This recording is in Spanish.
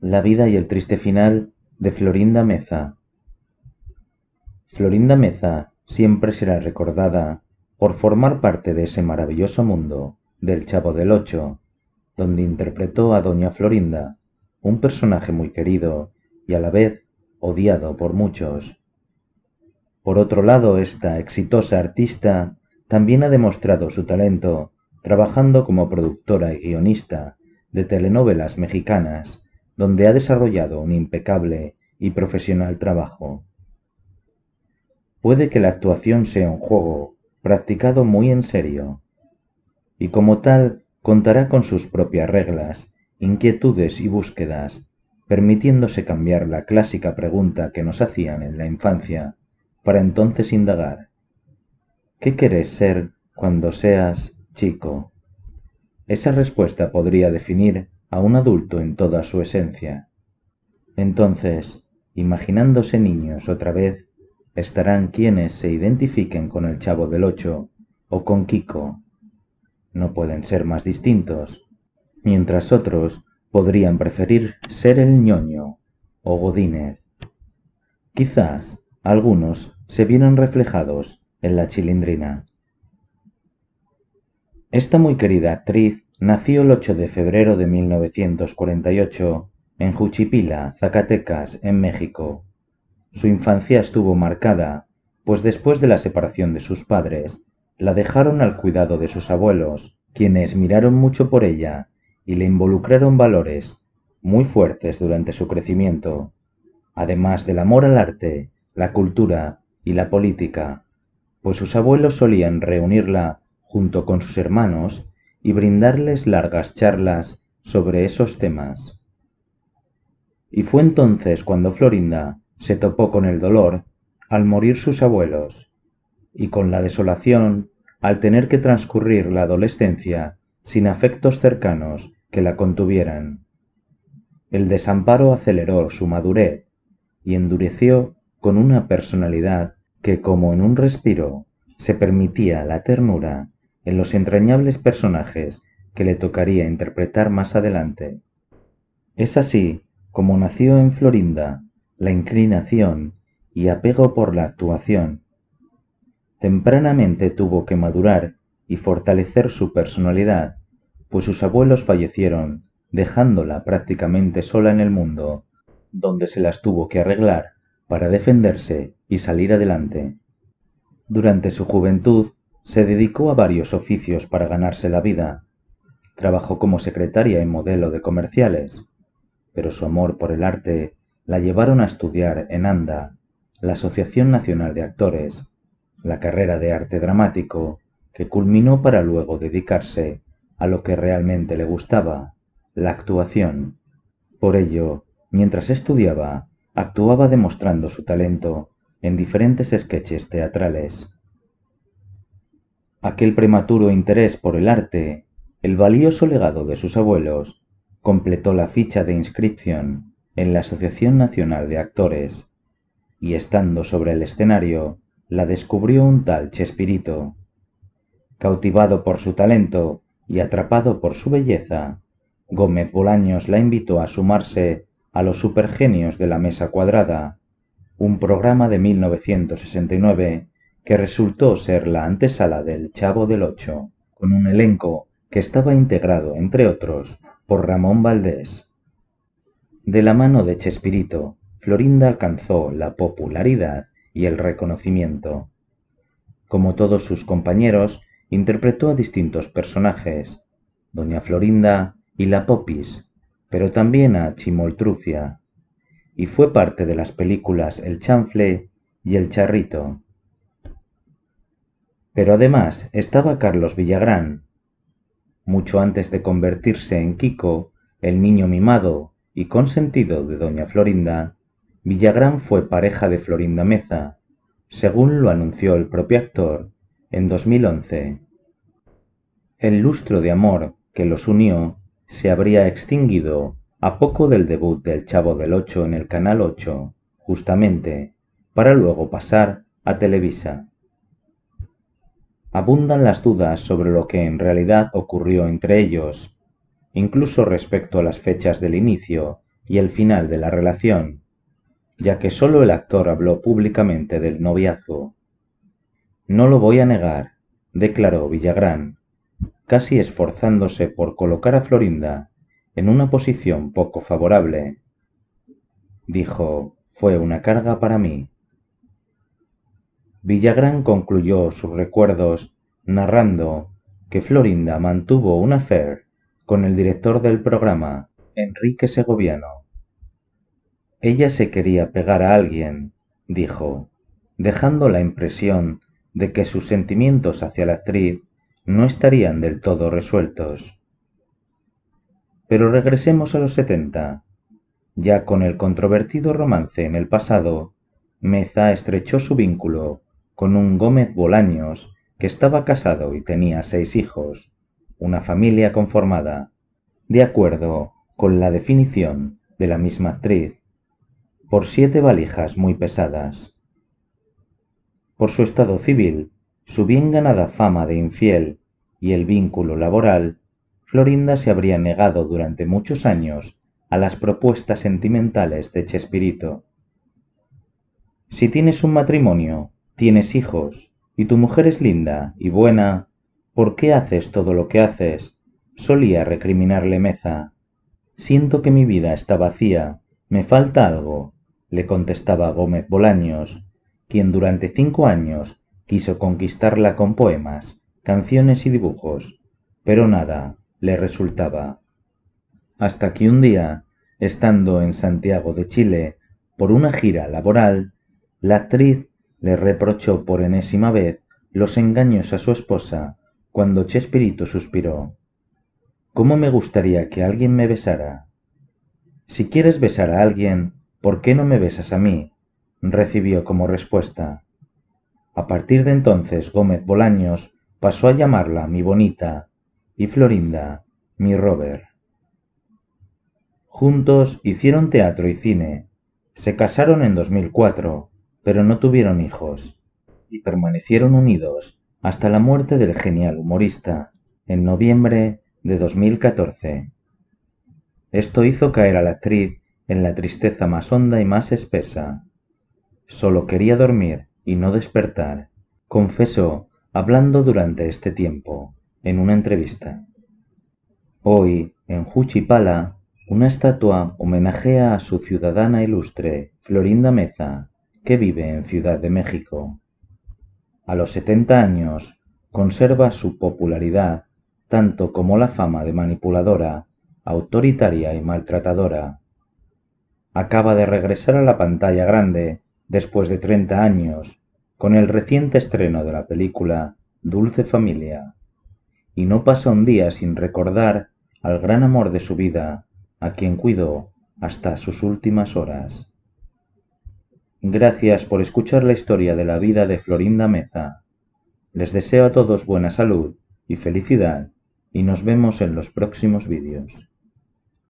La vida y el triste final de Florinda Meza. Florinda Meza siempre será recordada por formar parte de ese maravilloso mundo del Chavo del Ocho, donde interpretó a Doña Florinda, un personaje muy querido y a la vez odiado por muchos. Por otro lado, esta exitosa artista también ha demostrado su talento trabajando como productora y guionista de telenovelas mexicanas donde ha desarrollado un impecable y profesional trabajo. Puede que la actuación sea un juego practicado muy en serio, y como tal contará con sus propias reglas, inquietudes y búsquedas, permitiéndose cambiar la clásica pregunta que nos hacían en la infancia, para entonces indagar. ¿Qué querés ser cuando seas chico? Esa respuesta podría definir a un adulto en toda su esencia. Entonces, imaginándose niños otra vez, estarán quienes se identifiquen con el Chavo del Ocho o con Kiko. No pueden ser más distintos, mientras otros podrían preferir ser el ñoño o Godínez. Quizás algunos se vieron reflejados en la chilindrina. Esta muy querida actriz Nació el 8 de febrero de 1948 en Juchipila, Zacatecas, en México. Su infancia estuvo marcada, pues después de la separación de sus padres, la dejaron al cuidado de sus abuelos, quienes miraron mucho por ella y le involucraron valores muy fuertes durante su crecimiento, además del amor al arte, la cultura y la política, pues sus abuelos solían reunirla junto con sus hermanos y brindarles largas charlas sobre esos temas. Y fue entonces cuando Florinda se topó con el dolor al morir sus abuelos y con la desolación al tener que transcurrir la adolescencia sin afectos cercanos que la contuvieran. El desamparo aceleró su madurez y endureció con una personalidad que como en un respiro se permitía la ternura en los entrañables personajes que le tocaría interpretar más adelante. Es así como nació en Florinda la inclinación y apego por la actuación. Tempranamente tuvo que madurar y fortalecer su personalidad, pues sus abuelos fallecieron, dejándola prácticamente sola en el mundo, donde se las tuvo que arreglar para defenderse y salir adelante. Durante su juventud se dedicó a varios oficios para ganarse la vida. Trabajó como secretaria y modelo de comerciales, pero su amor por el arte la llevaron a estudiar en ANDA, la Asociación Nacional de Actores, la carrera de arte dramático, que culminó para luego dedicarse a lo que realmente le gustaba, la actuación. Por ello, mientras estudiaba, actuaba demostrando su talento en diferentes sketches teatrales. Aquel prematuro interés por el arte, el valioso legado de sus abuelos, completó la ficha de inscripción en la Asociación Nacional de Actores, y estando sobre el escenario, la descubrió un tal Chespirito. Cautivado por su talento y atrapado por su belleza, Gómez Bolaños la invitó a sumarse a los supergenios de la Mesa Cuadrada, un programa de 1969 que resultó ser la antesala del Chavo del Ocho, con un elenco que estaba integrado, entre otros, por Ramón Valdés. De la mano de Chespirito, Florinda alcanzó la popularidad y el reconocimiento. Como todos sus compañeros, interpretó a distintos personajes, Doña Florinda y la Popis, pero también a Chimoltrucia, y fue parte de las películas El Chanfle y El Charrito. Pero además estaba Carlos Villagrán. Mucho antes de convertirse en Kiko, el niño mimado y consentido de doña Florinda, Villagrán fue pareja de Florinda Meza, según lo anunció el propio actor en 2011. El lustro de amor que los unió se habría extinguido a poco del debut del Chavo del Ocho en el Canal 8, justamente, para luego pasar a Televisa. Abundan las dudas sobre lo que en realidad ocurrió entre ellos, incluso respecto a las fechas del inicio y el final de la relación, ya que solo el actor habló públicamente del noviazgo. No lo voy a negar, declaró Villagrán, casi esforzándose por colocar a Florinda en una posición poco favorable. Dijo, fue una carga para mí. Villagrán concluyó sus recuerdos narrando que Florinda mantuvo un affair con el director del programa, Enrique Segoviano. Ella se quería pegar a alguien, dijo, dejando la impresión de que sus sentimientos hacia la actriz no estarían del todo resueltos. Pero regresemos a los setenta. Ya con el controvertido romance en el pasado, Meza estrechó su vínculo con un Gómez Bolaños que estaba casado y tenía seis hijos, una familia conformada, de acuerdo con la definición de la misma actriz, por siete valijas muy pesadas. Por su estado civil, su bien ganada fama de infiel y el vínculo laboral, Florinda se habría negado durante muchos años a las propuestas sentimentales de Chespirito. Si tienes un matrimonio tienes hijos, y tu mujer es linda y buena, ¿por qué haces todo lo que haces? solía recriminarle Meza. Siento que mi vida está vacía, me falta algo, le contestaba Gómez Bolaños, quien durante cinco años quiso conquistarla con poemas, canciones y dibujos, pero nada le resultaba. Hasta que un día, estando en Santiago de Chile por una gira laboral, la actriz le reprochó por enésima vez los engaños a su esposa cuando Chespirito suspiró. ¿Cómo me gustaría que alguien me besara? Si quieres besar a alguien, ¿por qué no me besas a mí? recibió como respuesta. A partir de entonces Gómez Bolaños pasó a llamarla mi bonita y Florinda mi rover». Juntos hicieron teatro y cine. Se casaron en 2004 pero no tuvieron hijos, y permanecieron unidos hasta la muerte del genial humorista en noviembre de 2014. Esto hizo caer a la actriz en la tristeza más honda y más espesa. Solo quería dormir y no despertar, confesó hablando durante este tiempo en una entrevista. Hoy, en Juchipala, una estatua homenajea a su ciudadana ilustre, Florinda Meza, que vive en Ciudad de México. A los 70 años conserva su popularidad tanto como la fama de manipuladora, autoritaria y maltratadora. Acaba de regresar a la pantalla grande después de 30 años con el reciente estreno de la película Dulce Familia. Y no pasa un día sin recordar al gran amor de su vida, a quien cuidó hasta sus últimas horas. Gracias por escuchar la historia de la vida de Florinda Meza. Les deseo a todos buena salud y felicidad y nos vemos en los próximos vídeos.